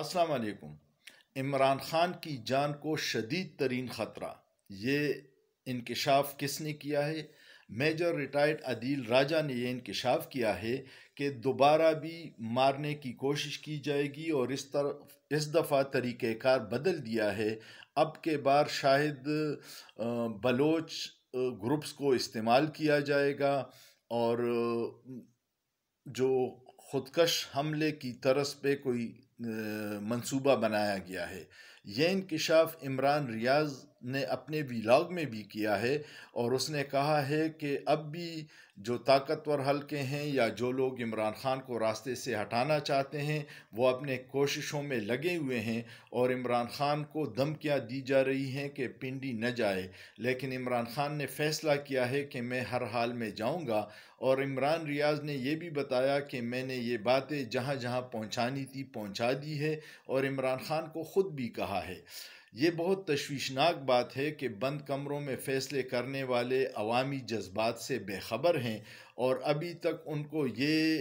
असलकुम इमरान ख़ान की जान को शदीद तरीन ख़तरा ये इनकशाफ किसने किया है मेजर रिटायर्ड अदील राजा ने यह इनकशाफ किया है कि दोबारा भी मारने की कोशिश की जाएगी और इस तरफ इस दफ़ा तरीक़ार बदल दिया है अब के बार शायद बलोच ग्रुप्स को इस्तेमाल किया जाएगा और जो खुदकश हमले की तरस पे कोई मंसूबा बनाया गया है यह इनकशाफ इमरान रियाज़ ने अपने वीलाग में भी किया है और उसने कहा है कि अब भी जो ताकतवर हलके हैं या जो लोग इमरान खान को रास्ते से हटाना चाहते हैं वो अपने कोशिशों में लगे हुए हैं और इमरान खान को धमकियाँ दी जा रही हैं कि पिंडी न जाए लेकिन इमरान खान ने फैसला किया है कि मैं हर हाल में जाऊँगा और इमरान रियाज ने यह भी बताया कि मैंने ये बातें जहाँ जहाँ पहुँचानी थी पहुँचा दी है और इमरान खान को ख़ुद भी कहा है ये बहुत तशवीशनाक बात है कि बंद कमरों में फ़ैसले करने वाले अवामी जज्बात से बेखबर हैं और अभी तक उनको ये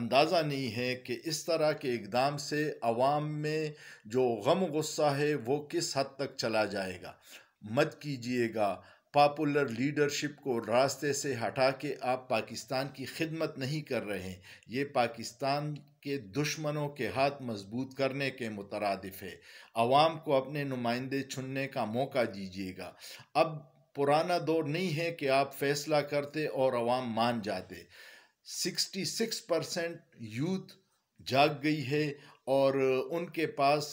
अंदाज़ा नहीं है कि इस तरह के इकदाम से अवाम में जो गम गुस्सा है वो किस हद तक चला जाएगा मत कीजिएगा पॉपुलर लीडरशिप को रास्ते से हटा के आप पाकिस्तान की खिदमत नहीं कर रहे हैं ये पाकिस्तान के दुश्मनों के हाथ मजबूत करने के मुतरदफ़ है आवाम को अपने नुमाइंदे चुनने का मौका दीजिएगा अब पुराना दौर नहीं है कि आप फैसला करते और आवाम मान जाते 66 परसेंट यूथ जाग गई है और उनके पास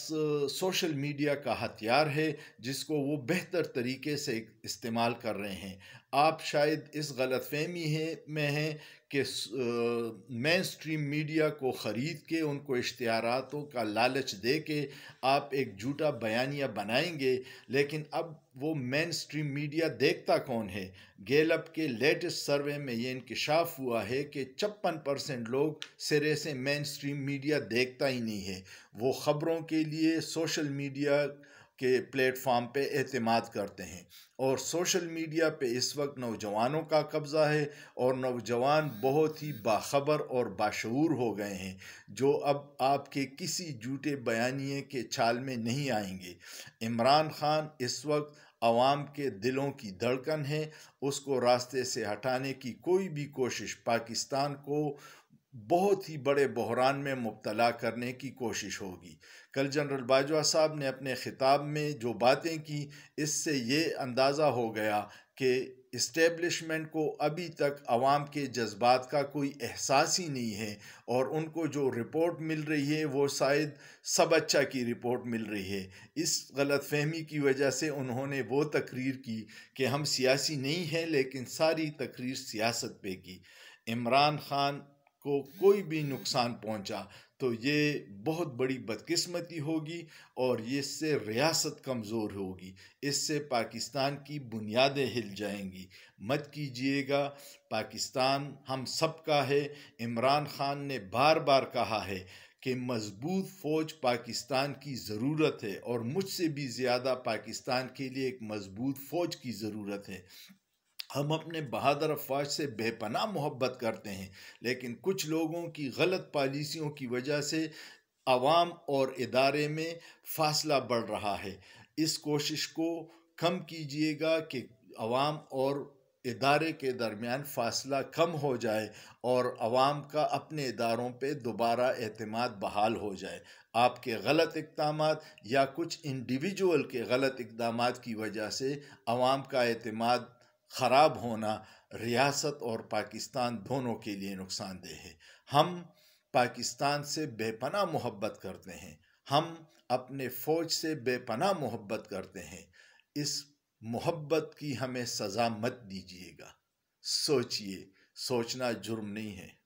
सोशल मीडिया का हथियार है जिसको वो बेहतर तरीके से इस्तेमाल कर रहे हैं आप शायद इस गलतफहमी है में हैं कि मेन स्ट्रीम मीडिया को ख़रीद के उनको इश्तहारों का लालच दे के आप एक झूठा बयानिया बनाएंगे लेकिन अब वो मेन स्ट्रीम मीडिया देखता कौन है गेलअप के लेटेस्ट सर्वे में ये इंकशाफ हुआ है कि छप्पन परसेंट लोग सिरे से मेन स्ट्रीम मीडिया देखता ही नहीं है वो ख़बरों के लिए सोशल मीडिया के प्लेटफार्म पे अहतमाद करते हैं और सोशल मीडिया पे इस वक्त नौजवानों का कब्ज़ा है और नौजवान बहुत ही बाखबर और बाशूर हो गए हैं जो अब आपके किसी झूठे बयानी के छाल में नहीं आएंगे इमरान खान इस वक्त आवाम के दिलों की धड़कन है उसको रास्ते से हटाने की कोई भी कोशिश पाकिस्तान को बहुत ही बड़े बहरान में मुबतला करने की कोशिश होगी कल जनरल बाजवा साहब ने अपने ख़िताब में जो बातें की इससे ये अंदाज़ा हो गया कि इस्टेब्लिशमेंट को अभी तक आवाम के जज्बात का कोई एहसास ही नहीं है और उनको जो रिपोर्ट मिल रही है वो शायद सब अच्छा की रिपोर्ट मिल रही है इस गलत फहमी की वजह से उन्होंने वो तकरीर की कि हम सियासी नहीं हैं लेकिन सारी तकरीर सियासत पे की इमरान ख़ान को कोई भी नुकसान पहुंचा तो ये बहुत बड़ी बदकिस्मती होगी और इससे रियासत कमज़ोर होगी इससे पाकिस्तान की बुनियादें हिल जाएंगी मत कीजिएगा पाकिस्तान हम सब का है इमरान ख़ान ने बार बार कहा है कि मजबूत फ़ौज पाकिस्तान की ज़रूरत है और मुझसे भी ज़्यादा पाकिस्तान के लिए एक मजबूत फ़ौज की ज़रूरत है हम अपने बहादुर अफवाज से बेपना मोहब्बत करते हैं लेकिन कुछ लोगों की गलत पॉलिसियों की वजह से आवाम और इदारे में फासला बढ़ रहा है इस कोशिश को कम कीजिएगा कि आवाम और इदारे के दरमियान फासला कम हो जाए और आवाम का अपने इदारों पे दोबारा अहतमाद बहाल हो जाए आपके गलत इकदाम या कुछ इंडिविजुअल के गलत इकदाम की वजह से आवाम का अतमाद ख़राब होना रियासत और पाकिस्तान दोनों के लिए नुकसानदेह है हम पाकिस्तान से बेपना मोहब्बत करते हैं हम अपने फ़ौज से बेपना मोहब्बत करते हैं इस मोहब्बत की हमें सज़ा मत दीजिएगा सोचिए सोचना जुर्म नहीं है